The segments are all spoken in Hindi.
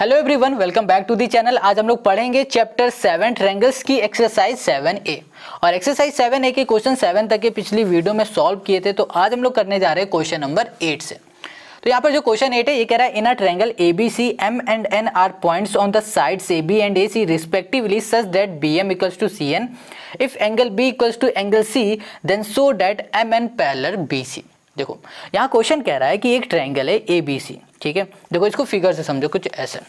Hello everyone welcome back to the channel आज हम लोग पढ़ेंगे चैप्टर सेवन ट्रेंगल्स की एक्सरसाइज सेवन ए और एक्सरसाइज सेवन ए के क्वेश्चन सेवन तक के पिछली वीडियो में सॉल्व किए थे तो आज हम लोग करने जा रहे हैं क्वेश्चन नंबर एट से तो यहाँ पर जो क्वेश्चन एट है ये कह रहा है in a triangle A B C M and N are points on the sides A B and A C respectively such that B M equals to C N if angle B equals to angle C then so that M N parallel B C देखो यहाँ क्वेश्चन कह रहा है कि एक ट्रायंगल है ए बी सी ठीक है देखो इसको फिगर से समझो कुछ ऐसे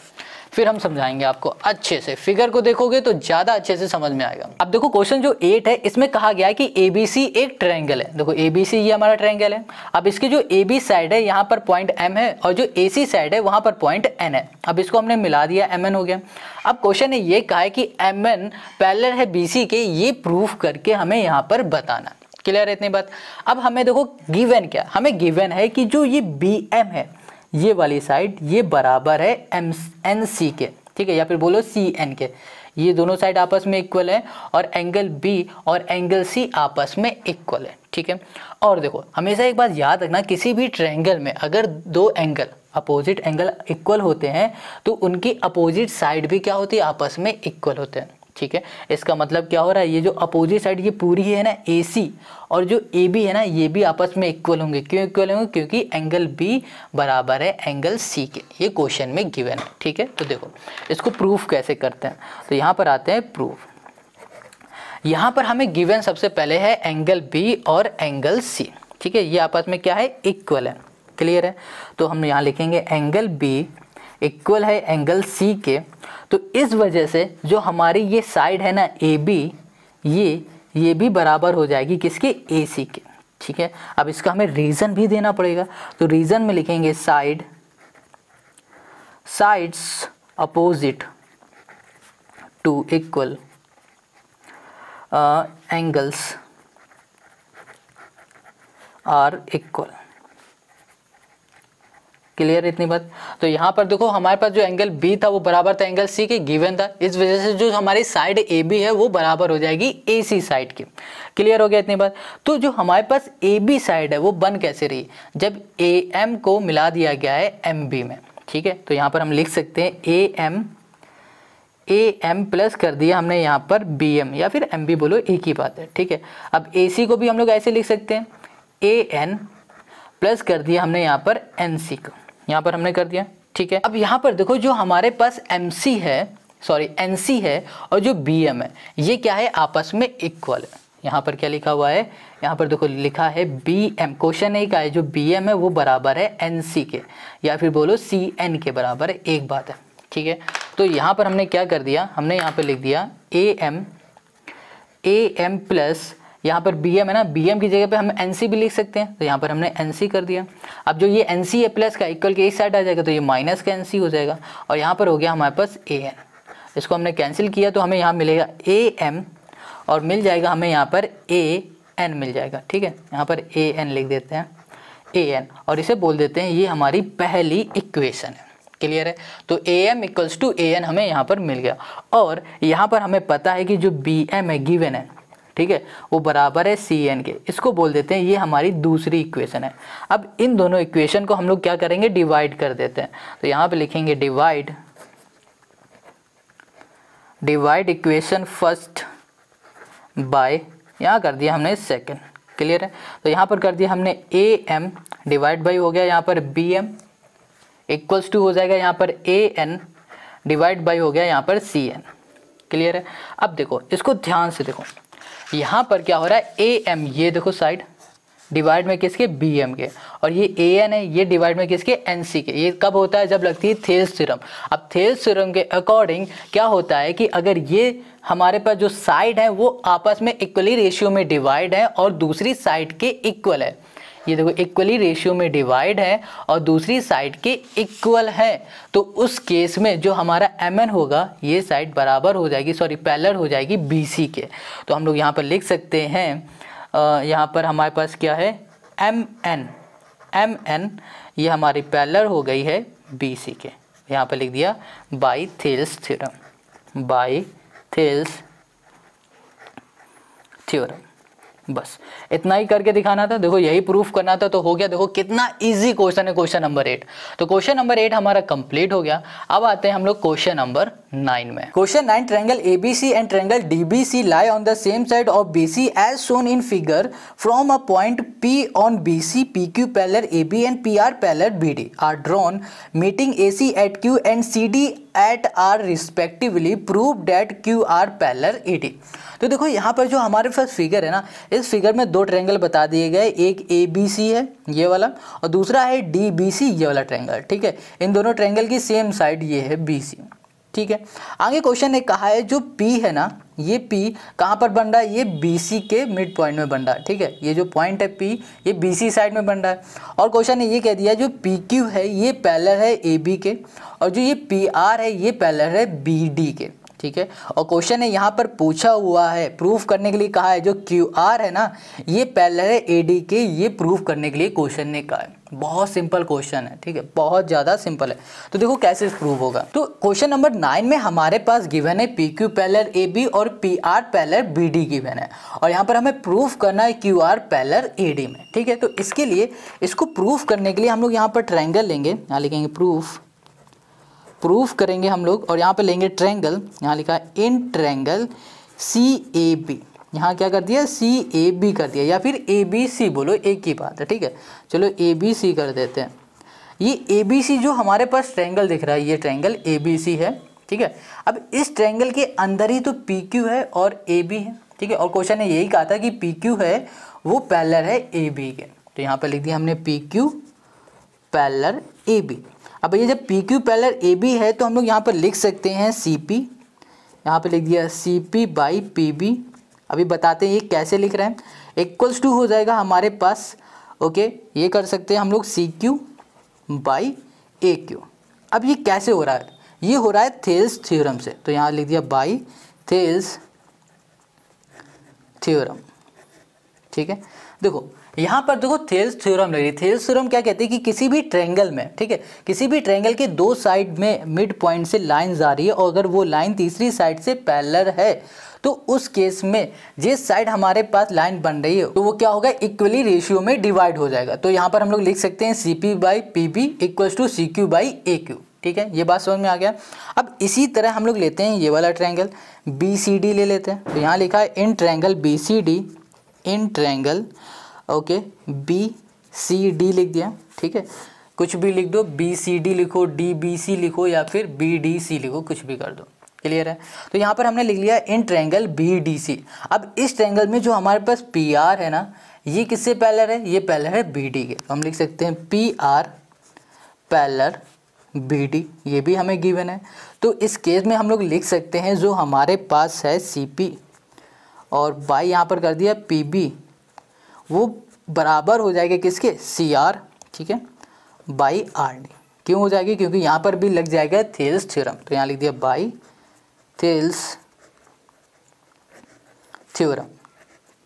फिर हम समझाएंगे आपको अच्छे से फिगर को देखोगे तो ज़्यादा अच्छे से समझ में आएगा अब देखो क्वेश्चन जो एट है इसमें कहा गया है कि ए बी सी एक ट्रायंगल है देखो ए बी सी ये हमारा ट्रायंगल है अब इसके जो ए बी साइड है यहाँ पर पॉइंट एम है और जो ए सी साइड है वहाँ पर पॉइंट एन है अब इसको हमने मिला दिया एम एन हो गया अब क्वेश्चन ने ये कहा है कि एम एन पैलर है बी सी के ये प्रूफ करके हमें यहाँ पर बताना क्लियर है इतनी बात अब हमें देखो गिवन क्या हमें गिवन है कि जो ये बी एम है ये वाली साइड ये बराबर है एम एन सी के ठीक है या फिर बोलो सी एन के ये दोनों साइड आपस में इक्वल है और एंगल बी और एंगल सी आपस में इक्वल है ठीक है और देखो हमेशा एक बात याद रखना किसी भी ट्रायंगल में अगर दो एंगल अपोजिट एंगल इक्वल होते हैं तो उनकी अपोजिट साइड भी क्या होती है आपस में इक्वल होते हैं ठीक है इसका मतलब क्या हो रहा है ये जो अपोजिट साइड ये पूरी है ना ए सी और जो ए बी है ना ये भी आपस में इक्वल होंगे क्यों इक्वल होंगे क्योंकि एंगल बी बराबर है एंगल सी के ये क्वेश्चन में गिवन है ठीक है तो देखो इसको प्रूफ कैसे करते हैं तो यहाँ पर आते हैं प्रूफ यहाँ पर हमें गिवन सबसे पहले है एंगल बी और एंगल सी ठीक है ये आपस में क्या है इक्वल है क्लियर है तो हम यहाँ लिखेंगे एंगल बी इक्वल है एंगल सी के तो इस वजह से जो हमारी ये साइड है ना ए बी ये ये भी बराबर हो जाएगी किसके ए सी के ठीक है अब इसका हमें रीज़न भी देना पड़ेगा तो रीज़न में लिखेंगे side sides opposite to equal angles are equal clear है इतनी बात तो यहाँ पर देखो हमारे पास जो एंगल बी था वो बराबर था एंगल सी के गिवन था इस वजह से जो हमारी साइड ए बी है वो बराबर हो जाएगी ए सी साइड की क्लियर हो गया इतनी बात तो जो हमारे पास ए बी साइड है वो बन कैसे रही जब ए एम को मिला दिया गया है एम बी में ठीक है तो यहाँ पर हम लिख सकते हैं A M A M plus कर दिया हमने यहाँ पर बी एम या फिर एम बी बोलो एक ही बात है ठीक है अब ए सी को भी हम लोग ऐसे लिख सकते हैं ए एन प्लस कर दिया हमने यहाँ पर एन सी को यहाँ पर हमने कर दिया ठीक है अब यहाँ पर देखो जो हमारे पास एम है सॉरी एन है और जो बी है ये क्या है आपस में इक्वल यहाँ पर क्या लिखा हुआ है यहाँ पर देखो लिखा है बी एम क्वेश्चन एक आए जो बी एम है वो बराबर है एन सी के या फिर बोलो सी एन के बराबर है एक बात है ठीक है तो यहाँ पर हमने क्या कर दिया हमने यहाँ पर लिख दिया A M A M plus यहाँ पर बी एम है ना बी एम की जगह पे हम एन सी भी लिख सकते हैं तो यहाँ पर हमने एन सी कर दिया अब जो ये एन सी ए प्लस का इक्वल के इस साइड आ जाएगा तो ये माइनस का एन सी हो जाएगा और यहाँ पर हो गया हमारे पास ए एन इसको हमने कैंसिल किया तो हमें यहाँ मिलेगा ए एम और मिल जाएगा हमें यहाँ पर ए एन मिल जाएगा ठीक है यहाँ पर ए एन लिख देते हैं ए एन और इसे बोल देते हैं ये हमारी पहली इक्वेशन है क्लियर है तो A M equals to A N हमें यहाँ पर मिल गया और यहाँ पर हमें पता है कि जो बी एम है गिवेन है ठीक है वो बराबर है सी एन के इसको बोल देते हैं ये हमारी दूसरी इक्वेशन है अब इन दोनों इक्वेशन को हम लोग क्या करेंगे डिवाइड कर देते हैं तो यहाँ पे लिखेंगे divide divide equation first by यहाँ कर दिया हमने सेकेंड क्लियर है तो यहाँ पर कर दिया हमने ए एम डिवाइड बाई हो गया यहाँ पर बी एम इक्वल्स टू हो जाएगा यहाँ पर ए एन डिवाइड बाई हो गया यहाँ पर सी एन क्लियर है अब देखो इसको ध्यान से देखो यहाँ पर क्या हो रहा है ए एम ये देखो साइड डिवाइड में किसके बी एम के और ये ए एन है ये डिवाइड में किसके एन सी के ये कब होता है जब लगती है थेल सिरम अब थेल सिरम के अकॉर्डिंग क्या होता है कि अगर ये हमारे पास जो साइड है वो आपस में इक्वली रेशियो में डिवाइड है और दूसरी साइड के इक्वल है ये देखो इक्वली रेशियो में डिवाइड है और दूसरी साइड के इक्वल है तो उस केस में जो हमारा एम होगा ये साइड बराबर हो जाएगी सॉरी पैलर हो जाएगी बी के तो हम लोग यहाँ पर लिख सकते हैं यहाँ पर हमारे पास क्या है एम एन एम एन ये हमारी पैलर हो गई है बी सी के यहाँ पर लिख दिया by Thales theorem by Thales theorem बस इतना ही करके दिखाना था देखो यही प्रूफ करना था तो हो गया देखो कितना इजी क्वेश्चन है क्वेश्चन नंबर एट तो क्वेश्चन नंबर एट हमारा कंप्लीट हो गया अब आते हैं हम लोग क्वेश्चन नंबर नाइन में question nine triangle ABC and triangle DBC lie on the same side of BC as shown in figure from a point P on B C P Q parallel A B and P R parallel B D are drawn meeting A C at Q and C D at R respectively prove that Q R parallel D तो देखो यहाँ पर जो हमारे पास फिगर है ना इस फिगर में दो ट्रैंगल बता दिए गए एक ए बी सी है ये वाला और दूसरा है डी बी सी ये वाला ट्रैंगल ठीक है इन दोनों ट्रैंगल की सेम साइड ये है बी सी ठीक है आगे क्वेश्चन ने कहा है जो पी है ना ये पी कहाँ पर बन रहा है ये बी सी के मिड पॉइंट में बन रहा है ठीक है ये जो पॉइंट है पी ये बी सी साइड में बन रहा है और क्वेश्चन ने ये कह दिया जो पी क्यू है ये पैलर है ए बी के और जो ये पी आर है ये पैलर है बी डी के ठीक है और क्वेश्चन है यहाँ पर पूछा हुआ है प्रूफ करने के लिए कहा है जो क्यू आर है ना ये पैलर है ए डी के ये प्रूफ करने के लिए क्वेश्चन ने कहा है बहुत सिंपल क्वेश्चन है ठीक है बहुत ज़्यादा सिंपल है तो देखो कैसे प्रूव होगा तो क्वेश्चन नंबर नाइन में हमारे पास गिवन है P Q parallel A B और P R parallel B D given है और यहाँ पर हमें प्रूफ करना है Q R parallel A D में ठीक है तो इसके लिए इसको प्रूफ करने के लिए हम लोग यहाँ पर ट्राइंगल लेंगे यहाँ लिखेंगे प्रूफ प्रूफ करेंगे हम लोग और यहाँ पे लेंगे ट्रेंगल यहाँ लिखा है in triangle C A B यहाँ क्या कर दिया सी ए बी कर दिया या फिर ए बी सी बोलो एक ही बात है ठीक है चलो ए बी सी कर देते हैं ये ए बी सी जो हमारे पास ट्रेंगल दिख रहा है ये ट्रेंगल ए बी सी है ठीक है अब इस ट्रेंगल के अंदर ही तो पी क्यू है और ए बी है ठीक है और क्वेश्चन ने यही कहा था कि पी क्यू है वो पैलर है ए बी के तो यहाँ पर लिख दिया हमने P Q parallel A B अब ये जब P Q parallel A B है तो हम लोग यहाँ पर लिख सकते हैं सी पी यहाँ पर लिख दिया C P by P B अभी बताते हैं ये कैसे लिख रहे हैं इक्वल्स टू हो जाएगा हमारे पास ओके ये कर सकते हैं हम लोग C Q by A Q अब ये कैसे हो रहा है ये हो रहा है थेल्स थ्योरम से तो यहाँ लिख दिया बाई थेल्स थ्योरम ठीक है देखो यहाँ पर देखो थेल्स थ्योरम लग रही थेल्स थ्योरम क्या कहते हैं कि किसी भी ट्रेंगल में ठीक है किसी भी ट्रेंगल के दो साइड में मिड पॉइंट से लाइन जा रही है और अगर वो लाइन तीसरी साइड से पैलर है तो उस केस में जिस साइड हमारे पास लाइन बन रही है तो वो क्या होगा इक्वली रेशियो में डिवाइड हो जाएगा तो यहाँ पर हम लोग लिख सकते हैं C P by P B equals to C Q by A Q ठीक है ये बात समझ में आ गया अब इसी तरह हम लोग लेते हैं ये वाला ट्रैंगल बी सी डी ले लेते हैं तो यहाँ लिखा है in triangle B C D in triangle okay B C D लिख दिया ठीक है कुछ भी लिख दो बी सी डी लिखो डी बी सी लिखो या फिर बी डी सी लिखो कुछ भी कर दो क्लियर है तो यहाँ पर हमने लिख लिया in triangle B D C अब इस ट्रैंगल में जो हमारे पास पी आर है ना ये किससे पैलर है ये पैलर है बी डी के तो हम लिख सकते हैं P R parallel B D ये भी हमें गिवन है तो इस केस में हम लोग लिख सकते हैं जो हमारे पास है सी पी और बाई यहाँ पर कर दिया पी बी वो बराबर हो जाएगा किसके सी आर ठीक है बाई आर डी क्यों हो जाएगी क्योंकि यहाँ पर भी लग जाएगा थेल्स थ्योरम तो यहाँ लिख दिया बाई थेल्स थ्योरम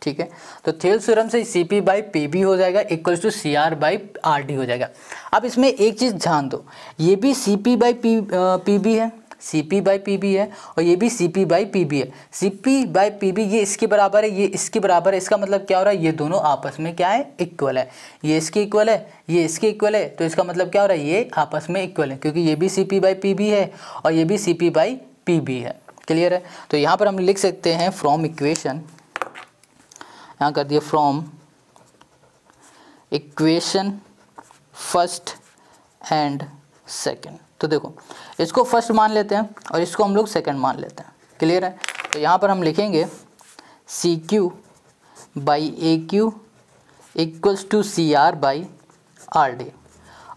ठीक है तो थेल्स थ्योरम से C P by P B हो जाएगा equals to C R by R D हो जाएगा अब इसमें एक चीज़ ध्यान दो ये भी C P by P P B है C P by P B है और ये भी C P by P B है C P by P B ये इसके बराबर है ये इसके बराबर है इसका मतलब क्या हो रहा है ये दोनों आपस में क्या है इक्वल है ये इसके इक्वल है ये इसके इक्वल है तो इसका मतलब क्या हो रहा है ये आपस में इक्वल है क्योंकि ये भी C P by P B है और ये भी C P by P B है क्लियर है तो यहाँ पर हम लिख सकते हैं फ्रॉम इक्वेशन यहाँ कर दिए from equation first and second तो देखो इसको फर्स्ट मान लेते हैं और इसको हम लोग सेकेंड मान लेते हैं क्लियर है तो यहाँ पर हम लिखेंगे C Q by A Q equals to C R by R D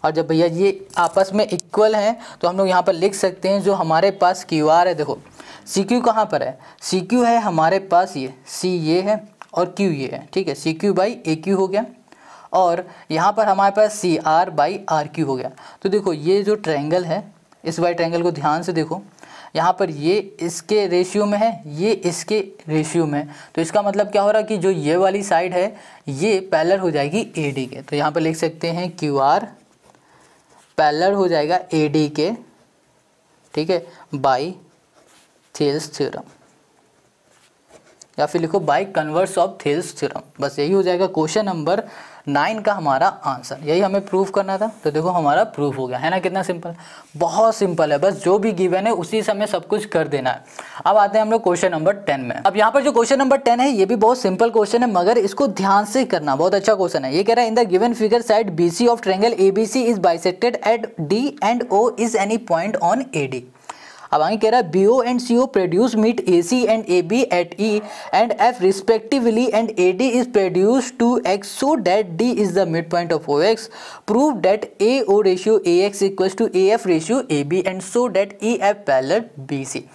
और जब भैया ये आपस में इक्वल हैं तो हम लोग यहाँ पर लिख सकते हैं जो हमारे पास क्यू आर है देखो सी क्यू कहाँ पर है सी क्यू है हमारे पास ये सी ये है और क्यू ये है ठीक है C Q by A Q हो गया और यहाँ पर हमारे पास C R by R Q हो गया तो देखो ये जो ट्रायंगल है इस वाई ट्रायंगल को ध्यान से देखो यहाँ पर ये इसके रेशियो में है ये इसके रेशियो में तो इसका मतलब क्या हो रहा है कि जो ये वाली साइड है ये पैलर हो जाएगी ए डी के तो यहाँ पर लिख सकते हैं क्यू आर पैलर हो जाएगा ए डी के ठीक है बाई थेल्स थ्योरम या फिर लिखो by converse of Thales theorem बस यही हो जाएगा क्वेश्चन नंबर नाइन का हमारा आंसर यही हमें प्रूफ करना था तो देखो हमारा प्रूफ हो गया है ना कितना सिंपल बहुत सिंपल है बस जो भी गिवन है उसी समय सब कुछ कर देना है अब आते हैं हम लोग क्वेश्चन नंबर टेन में अब यहाँ पर जो क्वेश्चन नंबर टेन है ये भी बहुत सिंपल क्वेश्चन है मगर इसको ध्यान से करना बहुत अच्छा क्वेश्चन है ये कह रहा है in the given figure side B of triangle A B C is bisected at D and O is any point on A D अब आगे कह रहा है B O and C O produce meet A C and A B at E and F respectively and A D is produce to X so that D is the mid point of O X prove that A O ratio A X equal to A F ratio A B and so that E F parallel B C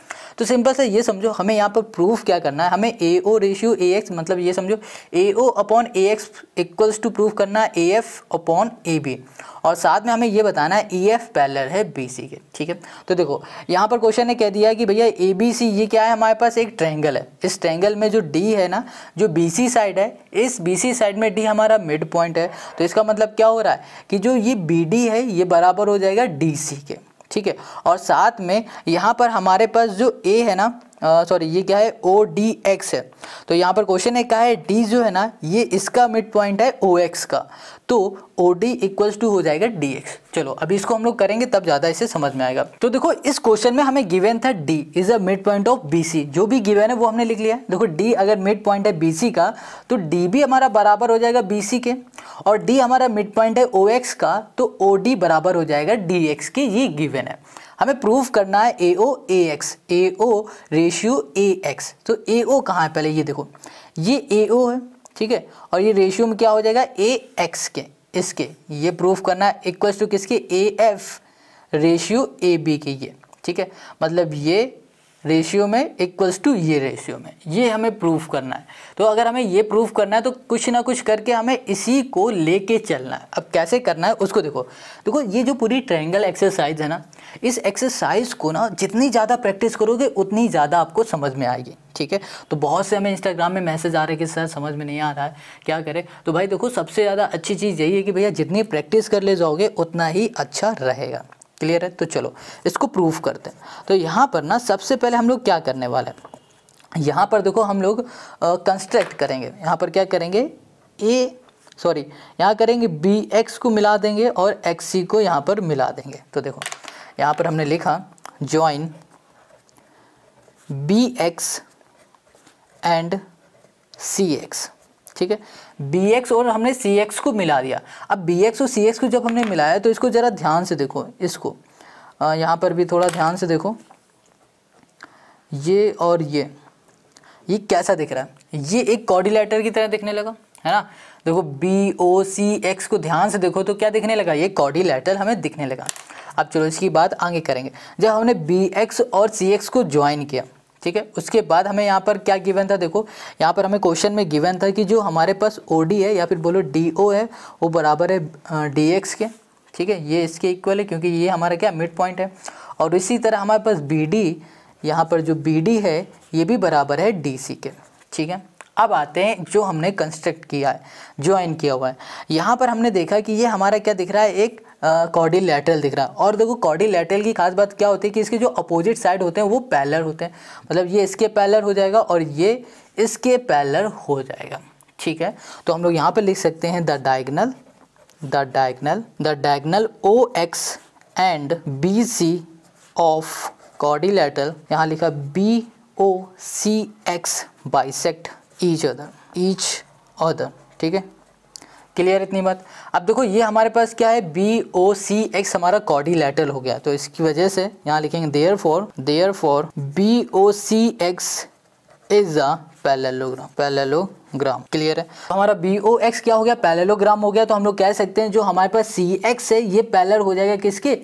तो सिंपल से ये समझो हमें यहाँ पर प्रूफ क्या करना है हमें ए ओ रेशियो ए एक्स मतलब ये समझो A O upon A X equals to proof करना है A F upon A B और साथ में हमें ये बताना है ई एफ पैलर है बी सी के ठीक है तो देखो यहाँ पर क्वेश्चन ने कह दिया है कि भैया ए बी सी ये क्या है हमारे पास एक ट्रैंगल है इस ट्रैंगल में जो डी है ना जो बी सी साइड है इस बी सी साइड में डी हमारा मिड पॉइंट है तो इसका मतलब क्या हो रहा है कि जो ये बी डी है ये बराबर हो जाएगा डी सी के ठीक है और साथ में यहाँ पर हमारे पास जो ए है ना सॉरी ये क्या है ओ डी एक्स है तो यहाँ पर क्वेश्चन है कहा है डी जो है ना ये इसका मिड पॉइंट है ओ एक्स का तो ओ डी इक्वल्स टू हो जाएगा डी एक्स चलो अभी इसको हम लोग करेंगे तब ज़्यादा इसे समझ में आएगा तो देखो इस क्वेश्चन में हमें गिवन था D is a mid point of B C जो भी गिवन है वो हमने लिख लिया देखो डी अगर मिड पॉइंट है बी सी का तो डी भी हमारा बराबर हो जाएगा बी सी के और डी हमारा मिड पॉइंट है ओ एक्स का तो ओ डी बराबर हो जाएगा डी एक्स के ये गिवन है हमें प्रूफ करना है A O A X A O ratio A X तो ए ओ कहाँ है पहले ये देखो ये ए ओ है ठीक है और ये रेशियो में क्या हो जाएगा ए एक्स के इसके ये प्रूफ करना है इक्वल टू किसके A F ratio A B के ये ठीक है मतलब ये रेशियो में इक्वल्स टू ये रेशियो में ये हमें प्रूफ करना है तो अगर हमें ये प्रूफ करना है तो कुछ ना कुछ करके हमें इसी को लेके चलना है अब कैसे करना है उसको देखो देखो ये जो पूरी ट्रायंगल एक्सरसाइज है ना इस एक्सरसाइज को ना जितनी ज़्यादा प्रैक्टिस करोगे उतनी ज़्यादा आपको समझ में आएगी ठीक है तो बहुत से हमें इंस्टाग्राम में मैसेज आ रहे हैं कि सर समझ में नहीं आ रहा है क्या करें तो भाई देखो सबसे ज़्यादा अच्छी चीज़ यही है कि भैया जितनी प्रैक्टिस कर ले जाओगे उतना ही अच्छा रहेगा क्लियर है तो चलो इसको प्रूफ करते हैं तो यहाँ पर ना सबसे पहले हम लोग क्या करने वाले हैं यहाँ पर देखो हम लोग कंस्ट्रक्ट करेंगे यहाँ पर क्या करेंगे ए सॉरी यहाँ करेंगे बी एक्स को मिला देंगे और एक्स सी को यहाँ पर मिला देंगे तो देखो यहाँ पर हमने लिखा join B X and C X ठीक है बी एक्स और हमने सी एक्स को मिला दिया अब बी एक्स और सी एक्स को जब हमने मिलाया तो इसको ज़रा ध्यान से देखो इसको यहाँ पर भी थोड़ा ध्यान से देखो ये और ये ये कैसा दिख रहा है ये एक कॉर्डिलेटर की तरह दिखने लगा है ना देखो बी ओ सी एक्स को ध्यान से देखो तो क्या दिखने लगा ये कॉर्डिलेटर हमें दिखने लगा अब चलो इसकी बात आगे करेंगे जब हमने बी एक्स और सी एक्स को ज्वाइन किया ठीक है उसके बाद हमें यहाँ पर क्या गिवन था देखो यहाँ पर हमें क्वेश्चन में गिवन था कि जो हमारे पास ओ है या फिर बोलो डी है वो बराबर है डी के ठीक है ये इसके इक्वल है क्योंकि ये हमारा क्या मिड पॉइंट है और इसी तरह हमारे पास बी डी यहाँ पर जो बी डी है ये भी बराबर है डी सी के ठीक है अब आते हैं जो हमने कंस्ट्रक्ट किया है ज्वाइन किया हुआ है यहाँ पर हमने देखा कि ये हमारा क्या दिख रहा है एक कॉर्डी लेटरल दिख रहा है और देखो कॉर्डी लेटरल की खास बात क्या होती है कि इसके जो अपोजिट साइड होते हैं वो पैलर होते हैं मतलब ये इसके पैलर हो जाएगा और ये इसके पैलर हो जाएगा ठीक है तो हम लोग यहाँ पर लिख सकते हैं the diagonal the diagonal the diagonal O X and B C of quadrilateral यहाँ लिखा B O C X bisect each other each other ठीक है क्लियर इतनी बात अब देखो ये हमारे पास क्या है बी ओ सी एक्स हमारा कॉर्डिलेटरल हो गया तो इसकी वजह से यहाँ लिखेंगे therefore therefore B O C X is a parallelogram parallelogram clear है तो हमारा बी ओ एक्स क्या हो गया पैलेलोग्राम हो गया तो हम लोग कह सकते हैं जो हमारे पास सी एक्स है ये पैलर हो जाएगा किसके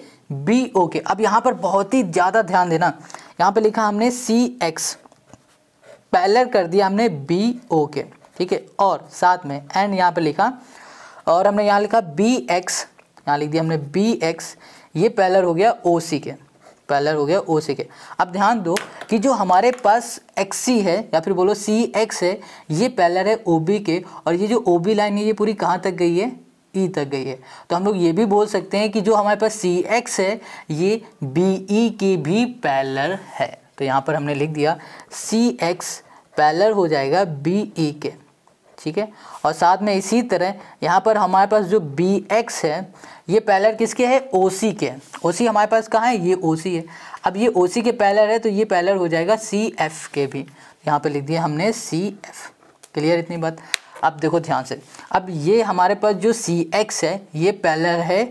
बी ओ के अब यहाँ पर बहुत ही ज़्यादा ध्यान देना यहाँ पे लिखा हमने सी एक्स पैलर कर दिया हमने बी ओ के ठीक है और साथ में एंड यहाँ पे लिखा और हमने यहाँ लिखा बी एक्स यहाँ लिख दिया हमने बी एक्स ये पैलर हो गया ओ सी के पैलर हो गया ओ सी के अब ध्यान दो कि जो हमारे पास एक्स सी है या फिर बोलो सी एक्स है ये पैलर है ओ बी के और ये जो ओ बी लाइन है ये पूरी कहाँ तक गई है ई e तक गई है तो हम लोग ये भी बोल सकते हैं कि जो हमारे पास सी एक्स है ये बी ई की भी पैलर है तो यहाँ पर हमने लिख दिया सी एक्स पैलर हो जाएगा बी ई e के ठीक है और साथ में इसी तरह यहाँ पर हमारे पास जो बी एक्स है ये पैलर किसके है ओ सी के ओ सी हमारे पास कहाँ है ये ओ सी है अब ये ओ सी के पैलर है तो ये पैलर हो जाएगा सी एफ के भी यहाँ पर लिख दिया हमने सी एफ क्लियर इतनी बात अब देखो ध्यान से अब ये हमारे पास जो सी एक्स है ये पैलर है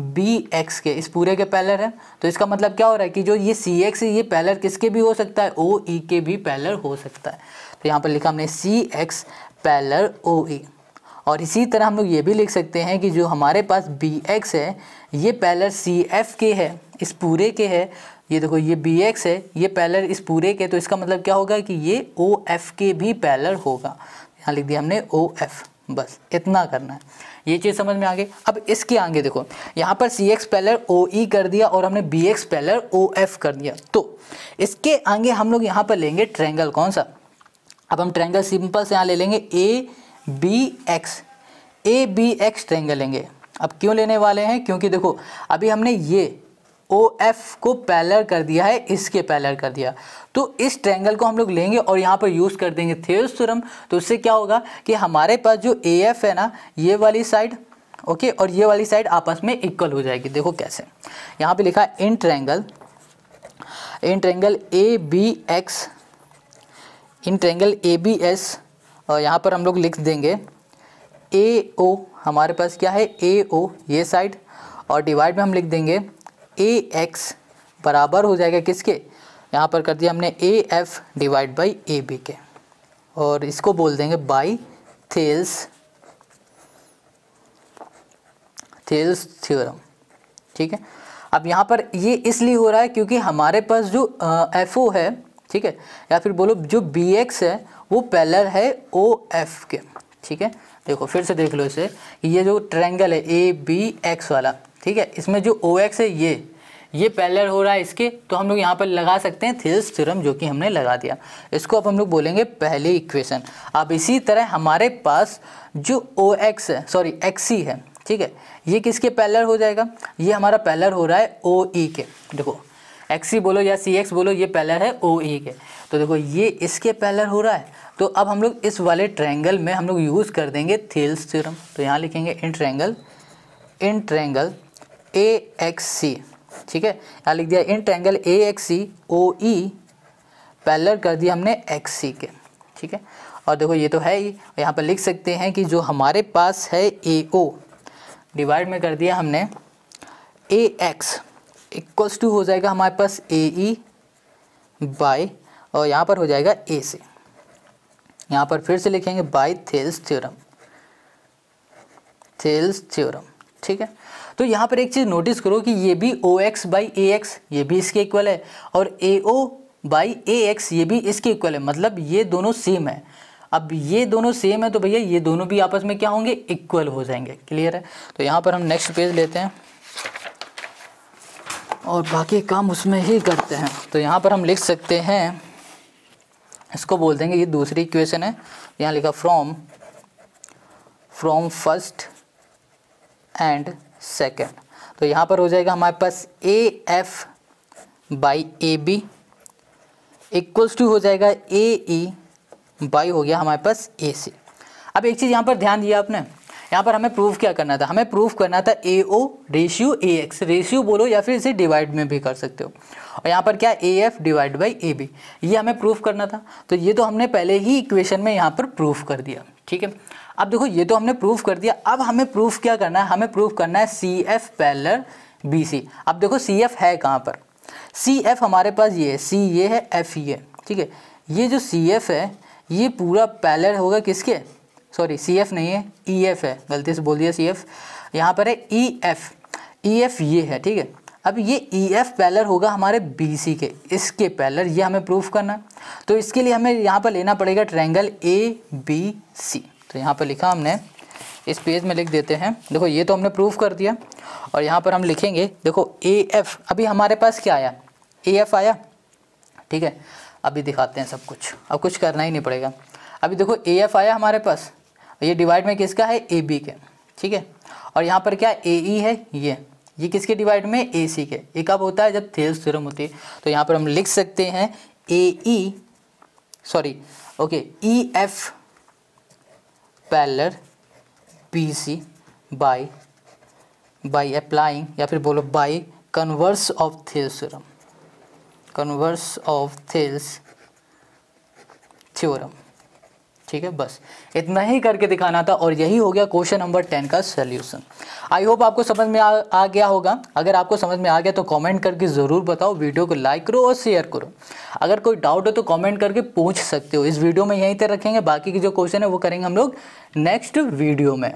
बी एक्स के इस पूरे के पैलर है तो इसका मतलब क्या हो रहा है कि जो ये सी एक्स ये पैलर किसके भी हो सकता है ओ ई e के भी पैलर हो सकता है तो यहाँ पर लिखा हमने C X parallel O E e। और इसी तरह हम लोग ये भी लिख सकते हैं कि जो हमारे पास बी एक्स है ये पैलर सी एफ के है इस पूरे के है ये देखो ये बी एक्स है ये पैलर इस पूरे के तो इसका मतलब क्या होगा कि ये ओ एफ के भी पैलर होगा यहाँ लिख दिया हमने ओ एफ़ बस इतना करना है ये चीज़ समझ में आ गई अब इसके आगे देखो यहाँ पर सी एक्स पैलर ओ ई कर दिया और हमने B X parallel O F कर दिया तो इसके आगे हम लोग यहाँ पर लेंगे ट्रैंगल कौन सा अब हम ट्रैंगल सिंपल से यहाँ ले लेंगे A B X A B X triangle लेंगे अब क्यों लेने वाले हैं क्योंकि देखो अभी हमने ये ओ एफ को पैलर कर दिया है इसके पैलर कर दिया तो इस ट्रैंगल को हम लोग लेंगे और यहाँ पर यूज़ कर देंगे थेयस सुरम तो उससे क्या होगा कि हमारे पास जो ए एफ है ना ये वाली साइड ओके और ये वाली साइड आपस में इक्वल हो जाएगी देखो कैसे यहाँ पे लिखा है in triangle in triangle A B X in triangle A B S और यहाँ पर हम लोग लिख देंगे ए ओ हमारे पास क्या है ए ओ ये साइड और डिवाइड में हम लिख देंगे ए एक्स बराबर हो जाएगा किसके यहाँ पर कर दिया हमने A F divide by A B के और इसको बोल देंगे बाई थेल्स थेल्स थ्योरम ठीक है अब यहाँ पर ये इसलिए हो रहा है क्योंकि हमारे पास जो एफ ओ है ठीक है या फिर बोलो जो बी एक्स है वो पैलर है ओ एफ के ठीक है देखो फिर से देख लो इसे ये जो ट्रैंगल है ए बी एक्स वाला ठीक है इसमें जो ओ एक्स है ये ये पैलर हो रहा है इसके तो हम लोग यहाँ पर लगा सकते हैं थिल्स थ्योरम जो कि हमने लगा दिया इसको अब हम लोग बोलेंगे पहले इक्वेशन अब इसी तरह हमारे पास जो ओ एक्स है सॉरी एक्सी e है ठीक है ये किसके पैलर हो जाएगा ये हमारा पैलर हो रहा है ओ ई e के देखो एक्सी e बोलो या सी एक्स बोलो ये पैलर है ओ ई के तो देखो ये इसके पैलर हो रहा है तो अब हम लोग इस वाले ट्रैंगल में हम लोग यूज़ कर देंगे थिल्स थ्योरम तो यहाँ लिखेंगे in triangle in triangle A X C ठीक है यहाँ लिख दिया in triangle A X C O E parallel कर दिया हमने एक्स सी के ठीक है और देखो ये तो है ही यहाँ पर लिख सकते हैं कि जो हमारे पास है ए ओ डिवाइड में कर दिया हमने ए एक्स इक्वल्स टू हो जाएगा हमारे पास ए ई बाई और यहाँ पर हो जाएगा ए से यहाँ पर फिर से लिखेंगे by Thales theorem Thales theorem ठीक है तो यहाँ पर एक चीज़ नोटिस करो कि ये भी O X by A X ये भी इसके इक्वल है और ए ओ बाई ए एक्स ये भी इसके इक्वल है मतलब ये दोनों सेम है अब ये दोनों सेम है तो भैया ये दोनों भी आपस में क्या होंगे इक्वल हो जाएंगे क्लियर है तो यहाँ पर हम नेक्स्ट पेज लेते हैं और बाकी काम उसमें ही करते हैं तो यहाँ पर हम लिख सकते हैं इसको बोल देंगे ये दूसरी इक्वेशन है यहाँ लिखा from from first and second तो यहाँ पर हो जाएगा हमारे पास A F by A B equals to हो जाएगा ए ई बाई हो गया हमारे पास ए सी अब एक चीज़ यहाँ पर ध्यान दिया आपने यहाँ पर हमें प्रूफ क्या करना था हमें प्रूफ करना था A O ratio A X ratio बोलो या फिर इसे डिवाइड में भी कर सकते हो और यहाँ पर क्या A F divide by A B ये हमें प्रूफ करना था तो ये तो हमने पहले ही इक्वेशन में यहाँ पर प्रूफ कर दिया ठीक है अब देखो ये तो हमने प्रूफ कर दिया अब हमें प्रूफ क्या करना है हमें प्रूफ करना है C F parallel B C अब देखो सी एफ है कहाँ पर सी एफ हमारे पास ये है सी ये है एफ ये ठीक है ये जो सी एफ है ये पूरा पैलर होगा किसके सॉरी सी एफ नहीं है ई e एफ है गलती से बोल दिया सी एफ यहाँ पर है ई एफ ई एफ ये है ठीक है अब ये ई एफ पैलर होगा हमारे बी सी के इसके पैलर ये हमें प्रूफ करना है तो इसके लिए हमें यहाँ पर लेना पड़ेगा ट्रैंगल ए बी सी तो यहाँ पर लिखा हमने इस पेज में लिख देते हैं देखो ये तो हमने प्रूफ कर दिया और यहाँ पर हम लिखेंगे देखो ए एफ अभी हमारे पास क्या आया ए एफ आया ठीक है अभी दिखाते हैं सब कुछ अब कुछ करना ही नहीं पड़ेगा अभी देखो ए एफ आया हमारे पास ये डिवाइड में किसका है ए बी के ठीक है और यहाँ पर क्या ए ई e है ये ये किसके डिवाइड में ए सी के ये कब होता है जब थेल्स थ्योरम होती है तो यहाँ पर हम लिख सकते हैं A E sorry okay E F parallel P C by by applying या फिर बोलो by converse of them theorem converse of Thales theorem ठीक है बस इतना ही करके दिखाना था और यही हो गया क्वेश्चन नंबर टेन का सोल्यूशन आई होप आपको समझ में आ, आ गया होगा अगर आपको समझ में आ गया तो कमेंट करके ज़रूर बताओ वीडियो को लाइक करो और शेयर करो अगर कोई डाउट हो तो कमेंट करके पूछ सकते हो इस वीडियो में यहीं तक रखेंगे बाकी के जो क्वेश्चन है वो करेंगे हम लोग नेक्स्ट वीडियो में